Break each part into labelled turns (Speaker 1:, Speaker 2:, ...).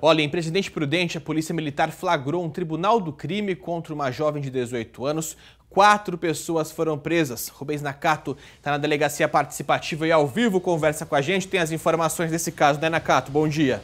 Speaker 1: Olha, em Presidente Prudente, a Polícia Militar flagrou um tribunal do crime contra uma jovem de 18 anos. Quatro pessoas foram presas. Rubens Nakato está na delegacia participativa e ao vivo conversa com a gente, tem as informações desse caso, né, Nakato? Bom dia.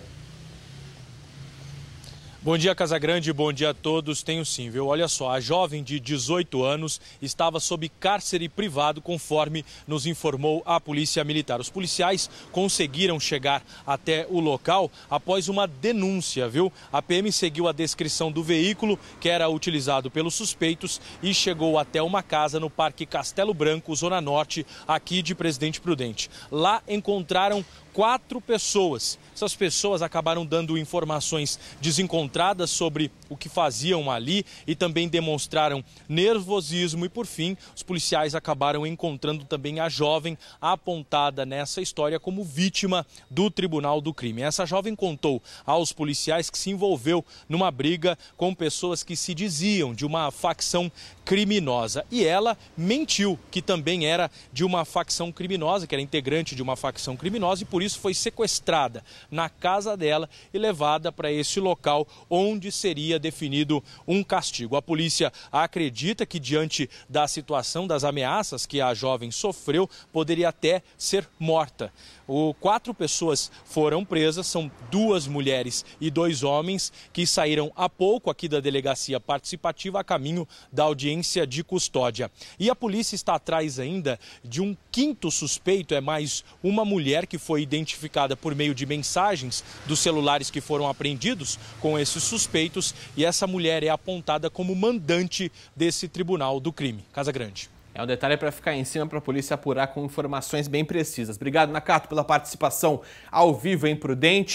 Speaker 2: Bom dia, Casagrande, bom dia a todos. Tenho sim, viu? Olha só, a jovem de 18 anos estava sob cárcere privado, conforme nos informou a Polícia Militar. Os policiais conseguiram chegar até o local após uma denúncia, viu? A PM seguiu a descrição do veículo que era utilizado pelos suspeitos e chegou até uma casa no Parque Castelo Branco, Zona Norte, aqui de Presidente Prudente. Lá encontraram quatro pessoas. Essas pessoas acabaram dando informações desencontradas sobre o que faziam ali e também demonstraram nervosismo. E por fim, os policiais acabaram encontrando também a jovem apontada nessa história como vítima do tribunal do crime. Essa jovem contou aos policiais que se envolveu numa briga com pessoas que se diziam de uma facção criminosa. E ela mentiu que também era de uma facção criminosa, que era integrante de uma facção criminosa e por por isso foi sequestrada na casa dela e levada para esse local onde seria definido um castigo. A polícia acredita que, diante da situação das ameaças que a jovem sofreu, poderia até ser morta. O, quatro pessoas foram presas, são duas mulheres e dois homens, que saíram há pouco aqui da delegacia participativa a caminho da audiência de custódia. E a polícia está atrás ainda de um quinto suspeito, é mais uma mulher que foi identificada por meio de mensagens dos celulares que foram apreendidos com esses suspeitos e essa mulher é apontada como mandante desse
Speaker 1: tribunal do crime. Casa Grande. É um detalhe é para ficar em cima para a polícia apurar com informações bem precisas. Obrigado, Nakato, pela participação ao vivo em Prudente.